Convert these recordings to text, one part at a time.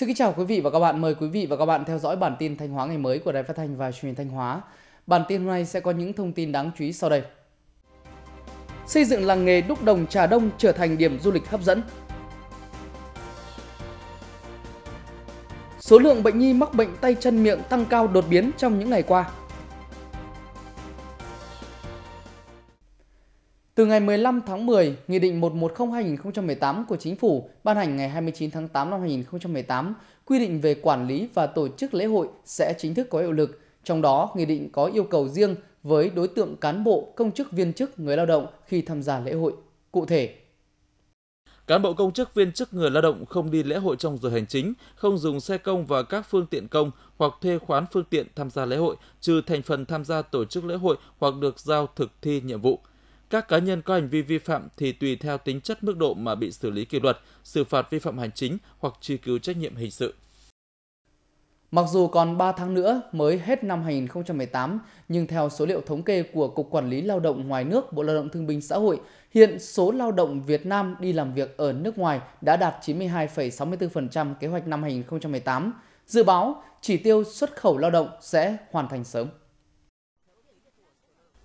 Xin kính chào quý vị và các bạn. Mời quý vị và các bạn theo dõi bản tin Thanh Hóa ngày mới của Đài Phát thanh và Truyền hình Thanh Hóa. Bản tin hôm nay sẽ có những thông tin đáng chú ý sau đây. Xây dựng làng nghề đúc đồng Trà Đông trở thành điểm du lịch hấp dẫn. Số lượng bệnh nhi mắc bệnh tay chân miệng tăng cao đột biến trong những ngày qua. Từ ngày 15 tháng 10, Nghị định 110-2018 của Chính phủ ban hành ngày 29 tháng 8 năm 2018 quy định về quản lý và tổ chức lễ hội sẽ chính thức có hiệu lực. Trong đó, Nghị định có yêu cầu riêng với đối tượng cán bộ, công chức viên chức, người lao động khi tham gia lễ hội. Cụ thể, Cán bộ công chức viên chức người lao động không đi lễ hội trong giờ hành chính, không dùng xe công và các phương tiện công hoặc thuê khoán phương tiện tham gia lễ hội, trừ thành phần tham gia tổ chức lễ hội hoặc được giao thực thi nhiệm vụ – các cá nhân có hành vi vi phạm thì tùy theo tính chất mức độ mà bị xử lý kỷ luật, xử phạt vi phạm hành chính hoặc truy cứu trách nhiệm hình sự. Mặc dù còn 3 tháng nữa mới hết năm 2018, nhưng theo số liệu thống kê của Cục Quản lý Lao động ngoài nước Bộ Lao động Thương binh Xã hội, hiện số lao động Việt Nam đi làm việc ở nước ngoài đã đạt 92,64% kế hoạch năm 2018. Dự báo, chỉ tiêu xuất khẩu lao động sẽ hoàn thành sớm.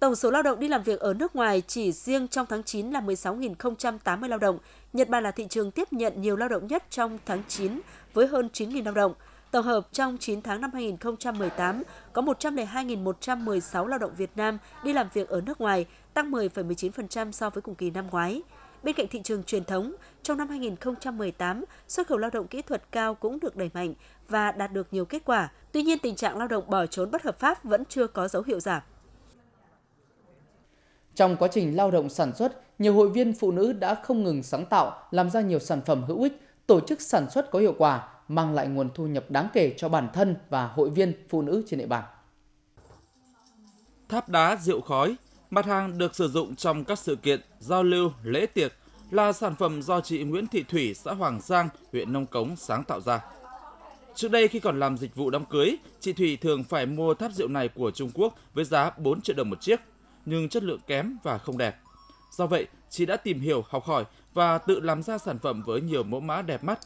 Tổng số lao động đi làm việc ở nước ngoài chỉ riêng trong tháng 9 là 16.080 lao động. Nhật Bản là thị trường tiếp nhận nhiều lao động nhất trong tháng 9 với hơn 9.000 lao động. Tổng hợp trong 9 tháng năm 2018, có 102.116 lao động Việt Nam đi làm việc ở nước ngoài, tăng 10,19% so với cùng kỳ năm ngoái. Bên cạnh thị trường truyền thống, trong năm 2018, xuất khẩu lao động kỹ thuật cao cũng được đẩy mạnh và đạt được nhiều kết quả. Tuy nhiên, tình trạng lao động bỏ trốn bất hợp pháp vẫn chưa có dấu hiệu giảm. Trong quá trình lao động sản xuất, nhiều hội viên phụ nữ đã không ngừng sáng tạo, làm ra nhiều sản phẩm hữu ích, tổ chức sản xuất có hiệu quả, mang lại nguồn thu nhập đáng kể cho bản thân và hội viên phụ nữ trên địa bàn. Tháp đá rượu khói, mặt hàng được sử dụng trong các sự kiện, giao lưu, lễ tiệc là sản phẩm do chị Nguyễn Thị Thủy, xã Hoàng Giang, huyện Nông Cống sáng tạo ra. Trước đây khi còn làm dịch vụ đám cưới, chị Thủy thường phải mua tháp rượu này của Trung Quốc với giá 4 triệu đồng một chiếc – nhưng chất lượng kém và không đẹp. Do vậy, chị đã tìm hiểu, học hỏi và tự làm ra sản phẩm với nhiều mẫu mã đẹp mắt.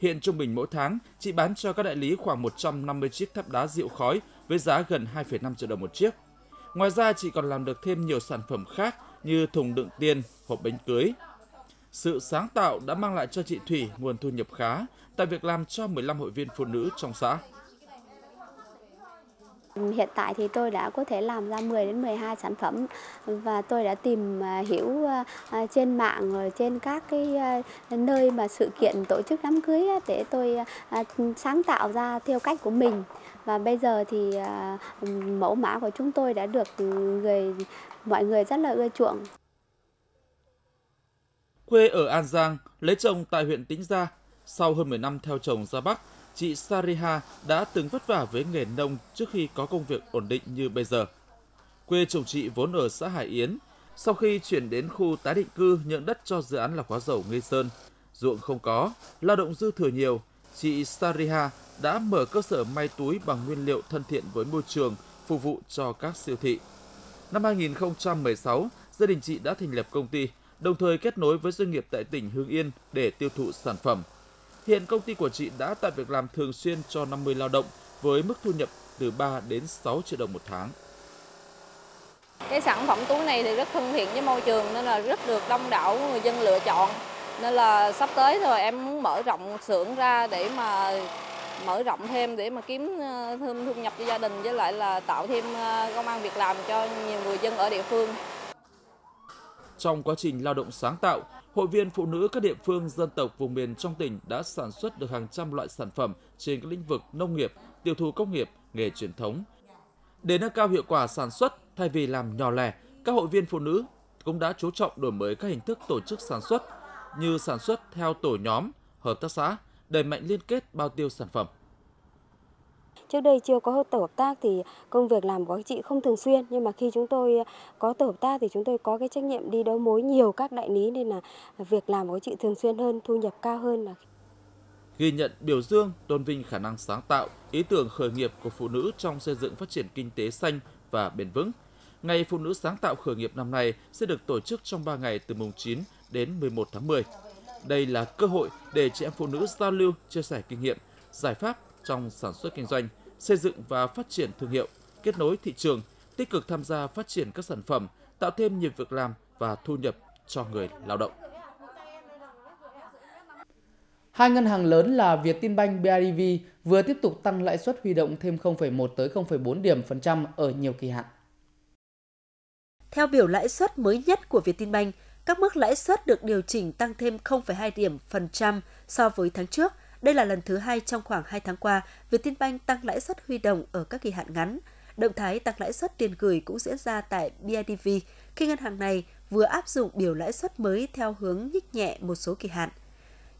Hiện trung bình mỗi tháng, chị bán cho các đại lý khoảng 150 chiếc tháp đá rượu khói với giá gần 2,5 triệu đồng một chiếc. Ngoài ra, chị còn làm được thêm nhiều sản phẩm khác như thùng đựng tiền, hộp bánh cưới. Sự sáng tạo đã mang lại cho chị Thủy nguồn thu nhập khá tại việc làm cho 15 hội viên phụ nữ trong xã. Ừ, hiện tại thì tôi đã có thể làm ra 10 đến 12 sản phẩm và tôi đã tìm à, hiểu à, à, trên mạng rồi trên các cái nơi mà sự kiện tổ chức đám cưới để tôi sáng tạo ra theo cách của mình và bây giờ thì ừ, mẫu mã của chúng tôi đã được người mọi người rất là ưa chuộng. Quê ở An Giang, lấy chồng tại huyện Tĩnh Gia, sau hơn 10 năm theo chồng ra Bắc, chị Sariha đã từng vất vả với nghề nông trước khi có công việc ổn định như bây giờ. Quê chồng chị vốn ở xã Hải Yến, sau khi chuyển đến khu tái định cư nhượng đất cho dự án lọc hóa dầu Nghi Sơn, ruộng không có, lao động dư thừa nhiều, chị Sariha đã mở cơ sở may túi bằng nguyên liệu thân thiện với môi trường, phục vụ cho các siêu thị. Năm 2016, gia đình chị đã thành lập công ty, đồng thời kết nối với doanh nghiệp tại tỉnh Hưng Yên để tiêu thụ sản phẩm – Hiện công ty của chị đã tạo việc làm thường xuyên cho 50 lao động với mức thu nhập từ 3 đến 6 triệu đồng một tháng. Cái sản phẩm túi này thì rất thân thiện với môi trường nên là rất được đông đảo người dân lựa chọn. Nên là sắp tới rồi em muốn mở rộng xưởng ra để mà mở rộng thêm để mà kiếm ờ, thêm thu nhập cho gia đình với lại là tạo thêm ờ, công an việc làm cho nhiều người dân ở địa phương. Trong quá trình lao động sáng tạo, Hội viên phụ nữ các địa phương dân tộc vùng miền trong tỉnh đã sản xuất được hàng trăm loại sản phẩm trên các lĩnh vực nông nghiệp, tiêu thụ công nghiệp, nghề truyền thống. Để nâng cao hiệu quả sản xuất thay vì làm nhỏ lẻ, các hội viên phụ nữ cũng đã chú trọng đổi mới các hình thức tổ chức sản xuất như sản xuất theo tổ nhóm, hợp tác xã, đẩy mạnh liên kết bao tiêu sản phẩm. Trước đây chưa có tổ hợp tác thì công việc làm của chị không thường xuyên nhưng mà khi chúng tôi ờ, có tổ hợp tác thì chúng tôi có cái trách nhiệm đi đấu mối nhiều các đại lý nên là việc làm của chị thường xuyên hơn, thu nhập cao hơn là ghi nhận biểu dương tôn vinh khả năng sáng tạo, ý tưởng khởi nghiệp của phụ nữ trong xây dựng phát triển kinh tế xanh và bền vững. Ngày Phụ nữ sáng tạo khởi nghiệp năm nay sẽ được tổ chức trong 3 ngày từ mùng 9 đến 11 tháng 10. Đây là cơ hội để chị em phụ nữ giao lưu, chia sẻ kinh nghiệm, giải pháp trong sản xuất kinh doanh, xây dựng và phát triển thương hiệu, kết nối thị trường, tích cực tham gia phát triển các sản phẩm, tạo thêm nhiều việc làm và thu nhập cho người lao động. Hai ngân hàng lớn là Vietinbank BIDV vừa tiếp tục tăng lãi suất huy động thêm 0,1 tới 0,4 điểm phần trăm ở nhiều kỳ hạn. Theo biểu lãi suất mới nhất của Vietinbank, các mức lãi suất được điều chỉnh tăng thêm 0,2 điểm phần trăm so với tháng trước – đây là lần thứ hai trong khoảng 2 tháng qua, Vietinbank tăng lãi suất huy động ở các kỳ hạn ngắn. Động thái tăng lãi suất tiền gửi cũng diễn ra tại BIDV, khi ngân hàng này vừa áp dụng biểu lãi suất mới theo hướng nhích nhẹ một số kỳ hạn.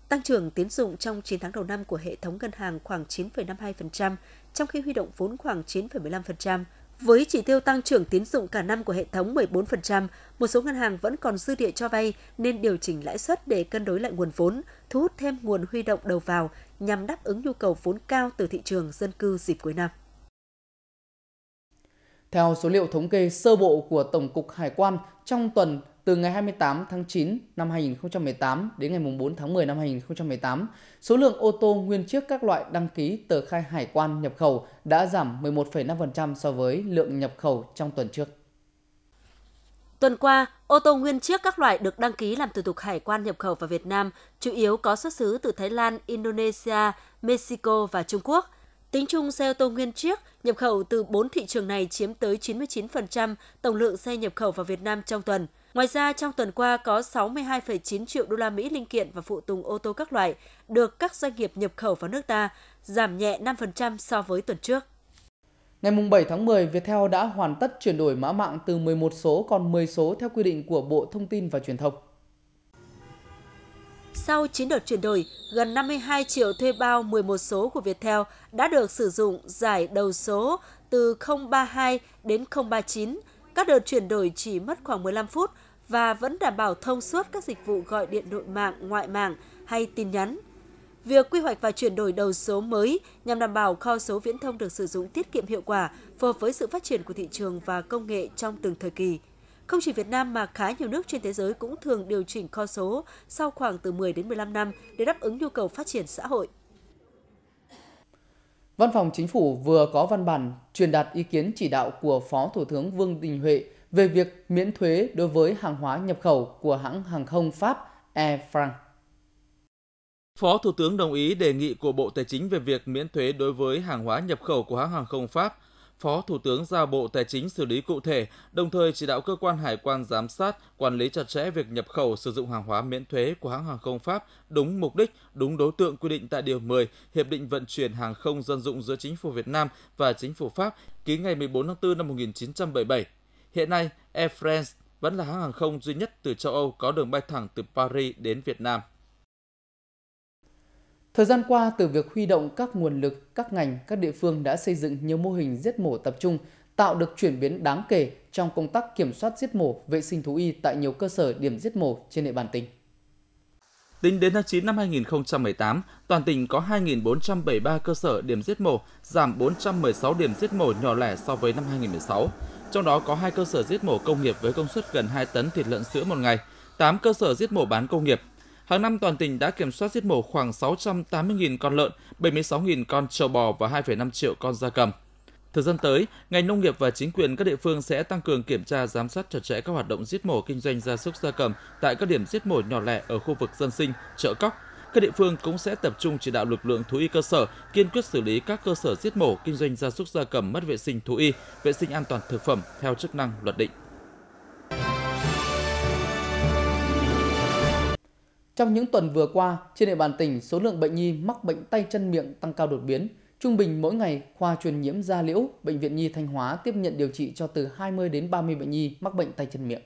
Tăng trưởng tiến dụng trong 9 tháng đầu năm của hệ thống ngân hàng khoảng 9,52%, trong khi huy động vốn khoảng 9,15%. Với chỉ tiêu tăng trưởng tín dụng cả năm của hệ thống 14%, một số ngân hàng vẫn còn dư địa cho vay nên điều chỉnh lãi suất để cân đối lại nguồn vốn, thu hút thêm nguồn huy động đầu vào nhằm đáp ứng nhu cầu vốn cao từ thị trường dân cư dịp cuối năm. Theo số liệu thống kê sơ bộ của Tổng cục Hải quan, trong tuần từ ngày 28 tháng 9 năm 2018 đến ngày 4 tháng 10 năm 2018, số lượng ô tô nguyên chiếc các loại đăng ký tờ khai hải quan nhập khẩu đã giảm 11,5% so với lượng nhập khẩu trong tuần trước. Tuần qua, ô tô nguyên chiếc các loại được đăng ký làm thủ tục hải quan nhập khẩu vào Việt Nam chủ yếu có xuất xứ từ Thái Lan, Indonesia, Mexico và Trung Quốc – Tính chung xe ô tô nguyên chiếc nhập khẩu từ 4 thị trường này chiếm tới 99% tổng lượng xe nhập khẩu vào Việt Nam trong tuần. Ngoài ra, trong tuần qua có 62,9 triệu đô la Mỹ linh kiện và phụ tùng ô tô các loại được các doanh nghiệp nhập khẩu vào nước ta, giảm nhẹ 5% so với tuần trước. Ngày 7 tháng 10, Viettel đã hoàn tất chuyển đổi mã mạng từ 11 số còn 10 số theo quy định của Bộ Thông tin và Truyền thông. Sau 9 đợt chuyển đổi, gần 52 triệu thuê bao 11 số của Viettel đã được sử dụng giải đầu số từ 032 đến 039 các đợt chuyển đổi chỉ mất khoảng 15 phút và vẫn đảm bảo thông suốt các dịch vụ gọi điện nội mạng, ngoại mạng hay tin nhắn. Việc quy hoạch và chuyển đổi đầu số mới nhằm đảm bảo kho số viễn thông được sử dụng tiết kiệm hiệu quả, phù hợp với sự phát triển của thị trường và công nghệ trong từng thời kỳ. Không chỉ Việt Nam mà khá nhiều nước trên thế giới cũng thường điều chỉnh kho số sau khoảng từ 10 đến 15 năm để đáp ứng nhu cầu phát triển xã hội. Văn phòng Chính phủ vừa có văn bản truyền đạt ý kiến chỉ đạo của Phó Thủ tướng Vương Đình Huệ về việc miễn thuế đối với hàng hóa nhập khẩu của hãng hàng không Pháp Air France. Phó Thủ tướng đồng ý đề nghị của Bộ Tài chính về việc miễn thuế đối với hàng hóa nhập khẩu của hãng hàng không Pháp Phó Thủ tướng giao Bộ Tài chính xử lý cụ thể, đồng thời chỉ đạo cơ quan hải quan giám sát, quản lý chặt chẽ việc nhập khẩu sử dụng hàng hóa miễn thuế của hãng hàng không Pháp đúng mục đích, đúng đối tượng quy định tại Điều 10 Hiệp định vận chuyển hàng không dân dụng giữa Chính phủ Việt Nam và Chính phủ Pháp ký ngày 14 tháng 4 năm 1977. Hiện nay, Air France vẫn là hãng hàng không duy nhất từ châu Âu có đường bay thẳng từ Paris đến Việt Nam. Thời gian qua, từ việc huy động các nguồn lực, các ngành, các địa phương đã xây dựng nhiều mô hình giết mổ tập trung, tạo được chuyển biến đáng kể trong công tác kiểm soát giết mổ, vệ sinh thú y tại nhiều cơ sở điểm giết mổ trên địa bàn tỉnh. Tính đến tháng 9 năm 2018, toàn tỉnh có 2.473 cơ sở điểm giết mổ, giảm 416 điểm giết mổ nhỏ lẻ so với năm 2016. Trong đó có 2 cơ sở giết mổ công nghiệp với công suất gần 2 tấn thịt lợn sữa một ngày, 8 cơ sở giết mổ bán công nghiệp Hàng năm toàn tỉnh đã kiểm soát giết mổ khoảng 680.000 con lợn, 76.000 con trâu bò và 2,5 triệu con gia cầm. Thời gian tới, ngành nông nghiệp và chính quyền các địa phương sẽ tăng cường kiểm tra giám sát chặt chẽ các hoạt động giết mổ kinh doanh gia súc gia cầm tại các điểm giết mổ nhỏ lẻ ở khu vực dân sinh, chợ cóc. Các địa phương cũng sẽ tập trung chỉ đạo lực lượng thú y cơ sở kiên quyết xử lý các cơ sở giết mổ kinh doanh gia súc gia cầm mất vệ sinh thú y, vệ sinh an toàn thực phẩm theo chức năng luật định. Trong những tuần vừa qua, trên địa bàn tỉnh, số lượng bệnh nhi mắc bệnh tay chân miệng tăng cao đột biến. Trung bình mỗi ngày, khoa truyền nhiễm da liễu, Bệnh viện Nhi Thanh Hóa tiếp nhận điều trị cho từ 20 đến 30 bệnh nhi mắc bệnh tay chân miệng.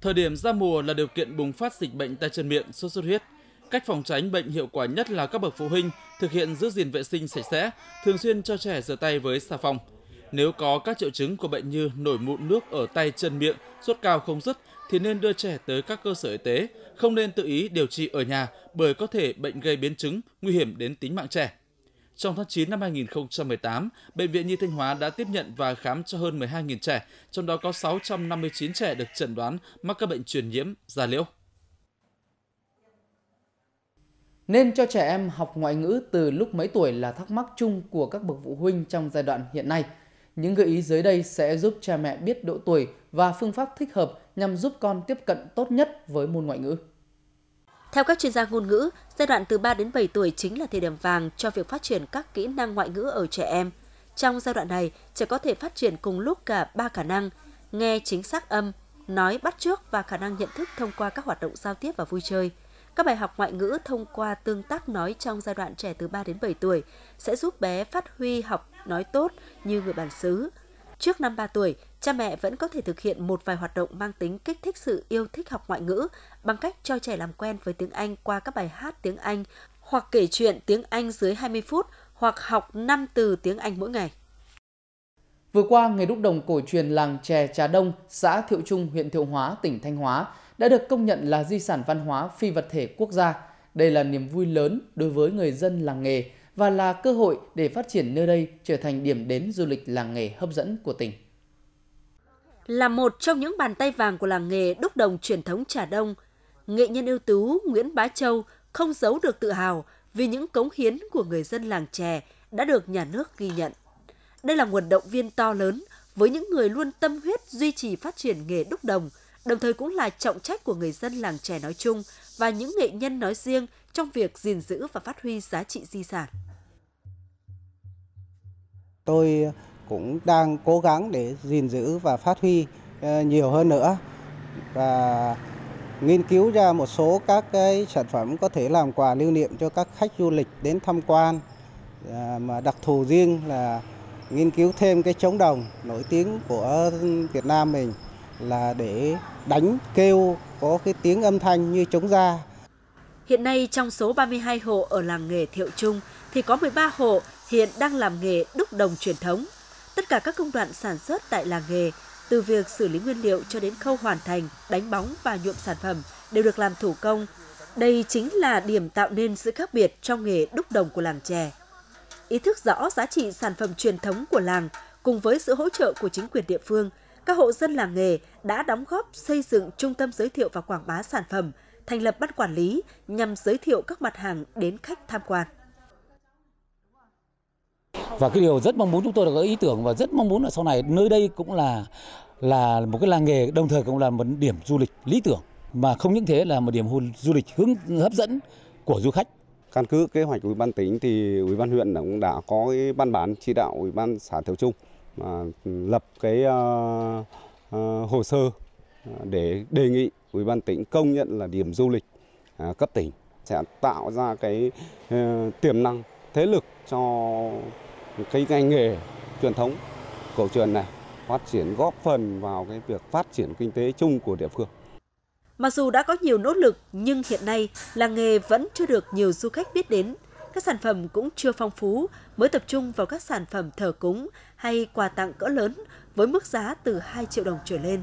Thời điểm ra mùa là điều kiện bùng phát dịch bệnh tay chân miệng, sốt xuất huyết. Cách phòng tránh bệnh hiệu quả nhất là các bậc phụ huynh thực hiện giữ gìn vệ sinh sạch sẽ, thường xuyên cho trẻ rửa tay với xà phòng. Nếu có các triệu chứng của bệnh như nổi mụn nước ở tay chân miệng, sốt cao không dứt thì nên đưa trẻ tới các cơ sở y tế, không nên tự ý điều trị ở nhà bởi có thể bệnh gây biến chứng, nguy hiểm đến tính mạng trẻ. Trong tháng 9 năm 2018, Bệnh viện Nhi Thanh Hóa đã tiếp nhận và khám cho hơn 12.000 trẻ, trong đó có 659 trẻ được chẩn đoán mắc các bệnh truyền nhiễm, da liễu. Nên cho trẻ em học ngoại ngữ từ lúc mấy tuổi là thắc mắc chung của các bậc phụ huynh trong giai đoạn hiện nay. Những gợi ý dưới đây sẽ giúp cha mẹ biết độ tuổi và phương pháp thích hợp nhằm giúp con tiếp cận tốt nhất với môn ngoại ngữ. Theo các chuyên gia ngôn ngữ, giai đoạn từ 3 đến 7 tuổi chính là thời điểm vàng cho việc phát triển các kỹ năng ngoại ngữ ở trẻ em. Trong giai đoạn này, trẻ có thể phát triển cùng lúc cả ba khả năng: nghe chính xác âm, nói bắt trước và khả năng nhận thức thông qua các hoạt động giao tiếp và vui chơi. Các bài học ngoại ngữ thông qua tương tác nói trong giai đoạn trẻ từ 3 đến 7 tuổi sẽ giúp bé phát huy học nói tốt như người bản xứ. Trước năm 3 tuổi, cha mẹ vẫn có thể thực hiện một vài hoạt động mang tính kích thích sự yêu thích học ngoại ngữ bằng cách cho trẻ làm quen với tiếng Anh qua các bài hát tiếng Anh hoặc kể chuyện tiếng Anh dưới 20 phút hoặc học 5 từ tiếng Anh mỗi ngày. Vừa qua, nghề đúc đồng cổ truyền làng chè Trà Đông, xã Thiệu Trung, huyện Thiệu Hóa, tỉnh Thanh Hóa đã được công nhận là di sản văn hóa phi vật thể quốc gia. Đây là niềm vui lớn đối với người dân làng nghề và là cơ hội để phát triển nơi đây trở thành điểm đến du lịch làng nghề hấp dẫn của tỉnh là một trong những bàn tay vàng của làng nghề đúc đồng truyền thống Trà Đông. Nghệ nhân ưu tú Nguyễn Bá Châu không giấu được tự hào vì những cống hiến của người dân làng chè đã được nhà nước ghi nhận. Đây là nguồn động viên to lớn với những người luôn tâm huyết duy trì phát triển nghề đúc đồng, đồng thời cũng là trọng trách của người dân làng chè nói chung và những nghệ nhân nói riêng trong việc gìn giữ và phát huy giá trị di sản. Tôi cũng đang cố gắng để gìn giữ và phát huy ờ, nhiều hơn nữa và nghiên cứu ra một số các cái sản phẩm có thể làm quà lưu niệm cho các khách du lịch đến tham quan ờ, mà đặc thù riêng là nghiên cứu thêm cái trống đồng nổi tiếng của Việt Nam mình là để đánh kêu có cái tiếng âm thanh như trống da. Hiện nay trong số 32 hộ ở làng nghề Thiệu Trung thì có 13 hộ hiện đang làm nghề đúc đồng truyền thống Tất cả các công đoạn sản xuất tại làng nghề, từ việc xử lý nguyên liệu cho đến khâu hoàn thành, đánh bóng và nhuộm sản phẩm đều được làm thủ công. Đây chính là điểm tạo nên sự khác biệt trong nghề đúc đồng của làng chè. Ý thức rõ giá trị sản phẩm truyền thống của làng cùng với sự hỗ trợ của chính quyền địa phương, các hộ dân làng nghề đã đóng góp xây dựng trung tâm giới thiệu và quảng bá sản phẩm, thành lập ban quản lý nhằm giới thiệu các mặt hàng đến khách tham quan. Và cái điều rất mong muốn chúng tôi là có ý tưởng và rất mong muốn là sau này nơi đây cũng là là một cái làng nghề đồng thời cũng là một điểm du lịch lý tưởng mà không những thế là một điểm du lịch hướng hấp dẫn của du khách. Căn cứ kế hoạch của ủy ban tỉnh thì ủy ban huyện cũng đã có cái văn bản chỉ đạo ủy ban xã Thiệu Trung mà lập cái uh, uh, hồ sơ ờ, để đề nghị ủy ban tỉnh công nhận là điểm du lịch uh, cấp tỉnh sẽ tạo ra cái uh, tiềm năng thế lực cho cái ngành nghề truyền thống cổ truyền này phát triển góp phần vào cái việc phát triển kinh tế chung của địa phương. Mặc dù đã có nhiều nỗ lực nhưng hiện nay làng nghề vẫn chưa được nhiều du khách biết đến. Các sản phẩm cũng chưa phong phú, mới tập trung vào các sản phẩm thờ cúng hay quà tặng cỡ lớn với mức giá từ 2 triệu đồng trở lên.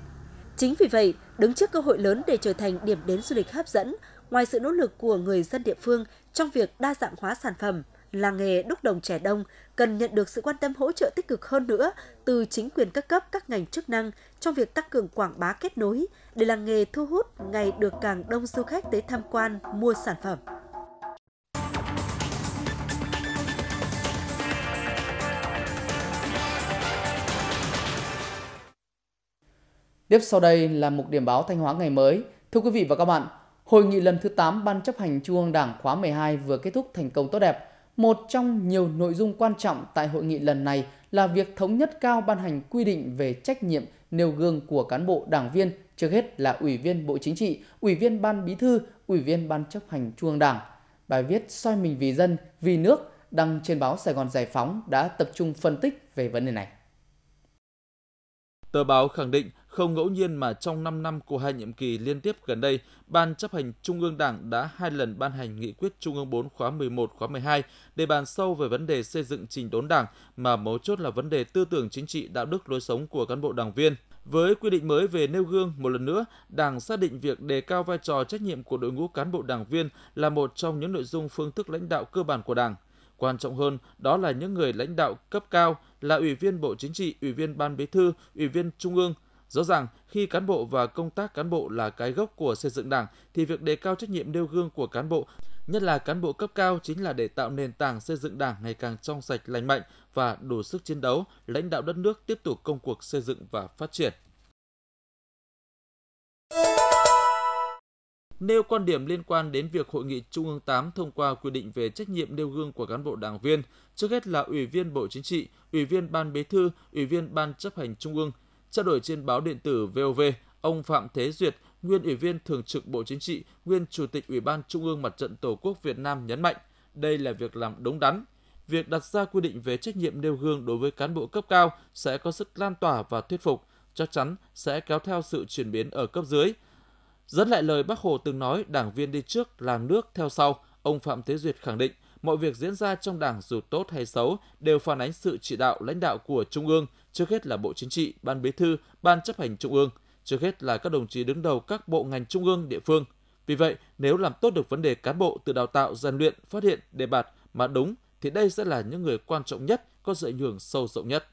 Chính vì vậy, đứng trước cơ hội lớn để trở thành điểm đến du lịch hấp dẫn, ngoài sự nỗ lực của người dân địa phương trong việc đa dạng hóa sản phẩm, làng nghề đúc đồng trẻ đông cần nhận được sự quan tâm hỗ trợ tích cực hơn nữa từ chính quyền các cấp các ngành chức năng trong việc tăng cường quảng bá kết nối để làng nghề thu hút ngày được càng đông du khách tới tham quan mua sản phẩm. Tiếp sau đây là mục điểm báo Thanh Hóa ngày mới. Thưa quý vị và các bạn, Hội nghị lần thứ 8 Ban chấp hành Trung ương Đảng khóa 12 vừa kết thúc thành công tốt đẹp một trong nhiều nội dung quan trọng tại hội nghị lần này là việc thống nhất cao ban hành quy định về trách nhiệm nêu gương của cán bộ đảng viên, trước hết là Ủy viên Bộ Chính trị, Ủy viên Ban Bí thư, Ủy viên Ban chấp hành Trung ương Đảng. Bài viết soi mình vì dân, vì nước đăng trên báo Sài Gòn Giải Phóng đã tập trung phân tích về vấn đề này. Tờ báo khẳng định không ngẫu nhiên mà trong 5 năm của hai nhiệm kỳ liên tiếp gần đây, Ban chấp hành Trung ương Đảng đã hai lần ban hành nghị quyết Trung ương 4 khóa 11, khóa 12 để bàn sâu về vấn đề xây dựng trình đốn đảng mà mấu chốt là vấn đề tư tưởng chính trị, đạo đức, lối sống của cán bộ đảng viên. Với quy định mới về nêu gương, một lần nữa, Đảng xác định việc đề cao vai trò trách nhiệm của đội ngũ cán bộ đảng viên là một trong những nội dung phương thức lãnh đạo cơ bản của Đảng. Quan trọng hơn, đó là những người lãnh đạo cấp cao là Ủy viên Bộ Chính trị, Ủy viên Ban Bí thư, Ủy viên Trung ương, Rõ ràng, khi cán bộ và công tác cán bộ là cái gốc của xây dựng Đảng thì việc đề cao trách nhiệm nêu gương của cán bộ, nhất là cán bộ cấp cao chính là để tạo nền tảng xây dựng Đảng ngày càng trong sạch lành mạnh và đủ sức chiến đấu, lãnh đạo đất nước tiếp tục công cuộc xây dựng và phát triển. nêu quan điểm liên quan đến việc hội nghị Trung ương 8 thông qua quy định về trách nhiệm nêu gương của cán bộ đảng viên, trước hết là Ủy viên Bộ Chính trị, Ủy viên Ban Bí thư, Ủy viên Ban chấp hành Trung ương, Trao đổi trên báo điện tử VOV, ông Phạm Thế Duyệt, nguyên Ủy viên Thường trực Bộ Chính trị, nguyên Chủ tịch Ủy ban Trung ương Mặt trận Tổ quốc Việt Nam nhấn mạnh, đây là việc làm đúng đắn. Việc đặt ra quy định về trách nhiệm nêu gương đối với cán bộ cấp cao sẽ có sức lan tỏa và thuyết phục, chắc chắn sẽ kéo theo sự chuyển biến ở cấp dưới. Dẫn lại lời Bác Hồ từng nói, đảng viên đi trước, làm nước theo sau, ông Phạm Thế Duyệt khẳng định, mọi việc diễn ra trong đảng dù tốt hay xấu đều phản ánh sự chỉ đạo lãnh đạo của Trung ương, trước hết là Bộ Chính trị, Ban Bí thư, Ban chấp hành Trung ương, trước hết là các đồng chí đứng đầu các bộ ngành trung ương địa phương. Vì vậy, nếu làm tốt được vấn đề cán bộ từ đào tạo, rèn luyện, phát hiện, đề bạt mà đúng thì đây sẽ là những người quan trọng nhất, có sự ảnh hưởng sâu rộng nhất.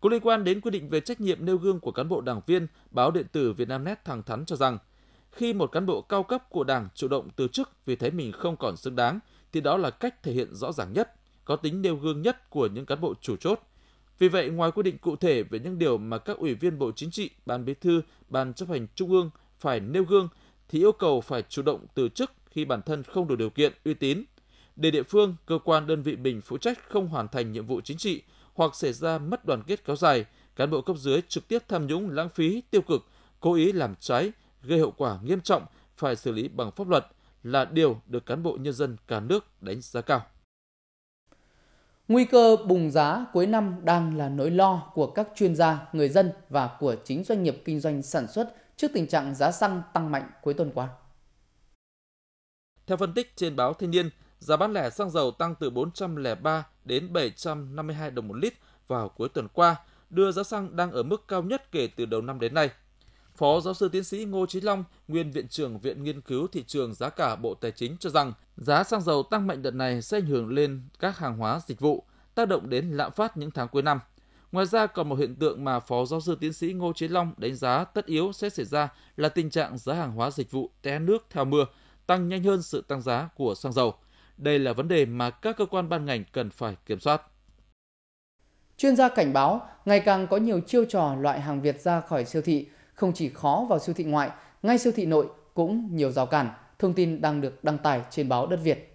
Có liên quan đến quy định về trách nhiệm nêu gương của cán bộ đảng viên, báo điện tử Vietnamnet thẳng thắn cho rằng, khi một cán bộ cao cấp của đảng chủ động từ chức vì thấy mình không còn xứng đáng, thì đó là cách thể hiện rõ ràng nhất có tính nêu gương nhất của những cán bộ chủ chốt. Vì vậy, ngoài quy định cụ thể về những điều mà các ủy viên Bộ Chính trị, Ban Bí thư, Ban chấp hành Trung ương phải nêu gương, thì yêu cầu phải chủ động từ chức khi bản thân không đủ điều kiện uy tín. Để địa phương, cơ quan đơn vị mình phụ trách không hoàn thành nhiệm vụ chính trị hoặc xảy ra mất đoàn kết kéo dài, cán bộ cấp dưới trực tiếp tham nhũng lãng phí tiêu cực, cố ý làm trái, gây hậu quả nghiêm trọng phải xử lý bằng pháp luật là điều được cán bộ nhân dân cả nước đánh giá cao. Nguy cơ bùng giá cuối năm đang là nỗi lo của các chuyên gia, người dân và của chính doanh nghiệp kinh doanh sản xuất trước tình trạng giá xăng tăng mạnh cuối tuần qua. Theo phân tích trên báo Thanh niên, giá bán lẻ xăng dầu tăng từ 403 đến 752 đồng một lít vào cuối tuần qua, đưa giá xăng đang ở mức cao nhất kể từ đầu năm đến nay – Phó giáo sư tiến sĩ Ngô Chí Long, nguyên viện trưởng Viện Nghiên cứu Thị trường Giá cả Bộ Tài chính cho rằng giá xăng dầu tăng mạnh đợt này sẽ ảnh hưởng lên các hàng hóa dịch vụ, tác động đến lạm phát những tháng cuối năm. Ngoài ra còn một hiện tượng mà Phó giáo sư tiến sĩ Ngô Chí Long đánh giá tất yếu sẽ xảy ra là tình trạng giá hàng hóa dịch vụ té nước theo mưa, tăng nhanh hơn sự tăng giá của xăng dầu. Đây là vấn đề mà các cơ quan ban ngành cần phải kiểm soát. Chuyên gia cảnh báo, ngày càng có nhiều chiêu trò loại hàng Việt ra khỏi siêu thị – không chỉ khó vào siêu thị ngoại, ngay siêu thị nội cũng nhiều rào cản, thông tin đang được đăng tải trên báo Đất Việt.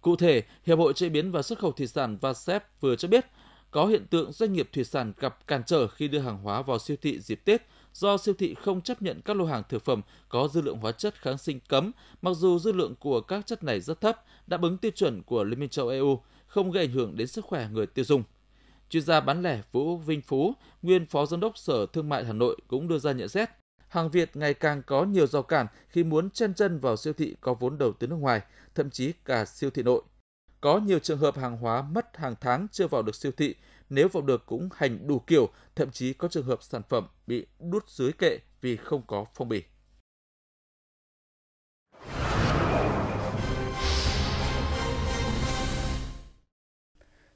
Cụ thể, Hiệp hội Chế biến và Xuất khẩu Thủy sản VASEP vừa cho biết có hiện tượng doanh nghiệp thủy sản gặp cản trở khi đưa hàng hóa vào siêu thị dịp Tết do siêu thị không chấp nhận các lô hàng thực phẩm có dư lượng hóa chất kháng sinh cấm, mặc dù dư lượng của các chất này rất thấp, đáp ứng tiêu chuẩn của Liên minh châu EU, không gây ảnh hưởng đến sức khỏe người tiêu dùng. Chuyên gia bán lẻ Vũ Vinh Phú, nguyên Phó Giám đốc Sở Thương mại Hà Nội cũng đưa ra nhận xét, hàng Việt ngày càng có nhiều rào cản khi muốn chân chân vào siêu thị có vốn đầu tư nước ngoài, thậm chí cả siêu thị nội. Có nhiều trường hợp hàng hóa mất hàng tháng chưa vào được siêu thị, nếu vào được cũng hành đủ kiểu, thậm chí có trường hợp sản phẩm bị đút dưới kệ vì không có phong bì.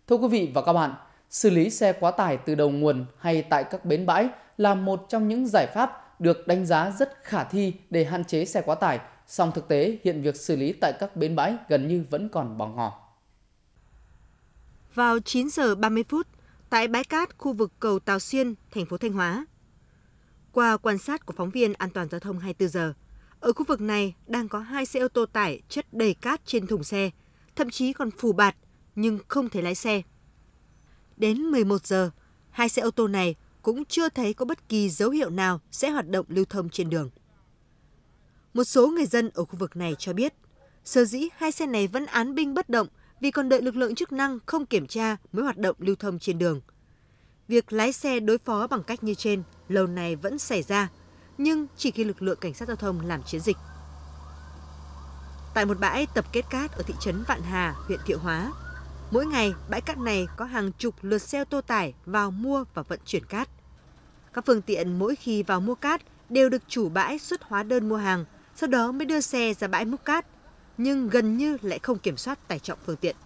Thưa quý vị và các bạn, Xử lý xe quá tải từ đầu nguồn hay tại các bến bãi là một trong những giải pháp được đánh giá rất khả thi để hạn chế xe quá tải, song thực tế hiện việc xử lý tại các bến bãi gần như vẫn còn bỏ ngỏ. Vào 9 giờ 30 phút, tại bãi cát khu vực cầu Tào Xuyên, thành phố Thanh Hóa. Qua quan sát của phóng viên An toàn giao thông 24 giờ, ở khu vực này đang có hai xe ô tô tải chất đầy cát trên thùng xe, thậm chí còn phủ bạt nhưng không thể lái xe. Đến 11 giờ, hai xe ô tô này cũng chưa thấy có bất kỳ dấu hiệu nào sẽ hoạt động lưu thông trên đường. Một số người dân ở khu vực này cho biết, sở dĩ hai xe này vẫn án binh bất động vì còn đợi lực lượng chức năng không kiểm tra mới hoạt động lưu thông trên đường. Việc lái xe đối phó bằng cách như trên lâu nay vẫn xảy ra, nhưng chỉ khi lực lượng cảnh sát giao thông làm chiến dịch. Tại một bãi tập kết cát ở thị trấn Vạn Hà, huyện Thiệu Hóa, Mỗi ngày, bãi cát này có hàng chục lượt xe ô tô tải vào mua và vận chuyển cát. Các phương tiện mỗi khi vào mua cát đều được chủ bãi xuất hóa đơn mua hàng, sau đó mới đưa xe ra bãi múc cát, nhưng gần như lại không kiểm soát tải trọng phương tiện.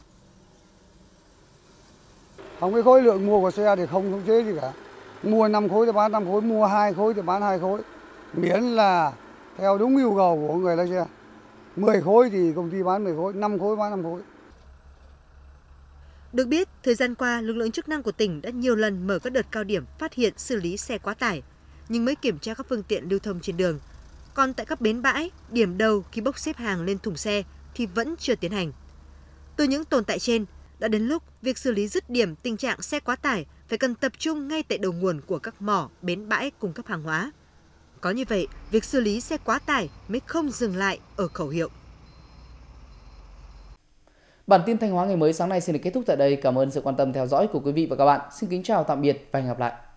Không cái khối lượng mua của xe thì không khống chế gì cả. Mua 5 khối thì bán 5 khối, mua 2 khối thì bán 2 khối. Miễn là theo đúng yêu cầu của người lái xe. 10 khối thì công ty bán 10 khối, 5 khối bán 5 khối. Được biết, thời gian qua, lực lượng chức năng của tỉnh đã nhiều lần mở các đợt cao điểm phát hiện xử lý xe quá tải, nhưng mới kiểm tra các phương tiện lưu thông trên đường. Còn tại các bến bãi, điểm đầu khi bốc xếp hàng lên thùng xe thì vẫn chưa tiến hành. Từ những tồn tại trên, đã đến lúc việc xử lý dứt điểm tình trạng xe quá tải phải cần tập trung ngay tại đầu nguồn của các mỏ, bến bãi cung cấp hàng hóa. Có như vậy, việc xử lý xe quá tải mới không dừng lại ở khẩu hiệu. Bản tin Thanh Hóa ngày mới sáng nay xin được kết thúc tại đây. Cảm ơn sự quan tâm theo dõi của quý vị và các bạn. Xin kính chào tạm biệt và hẹn gặp lại.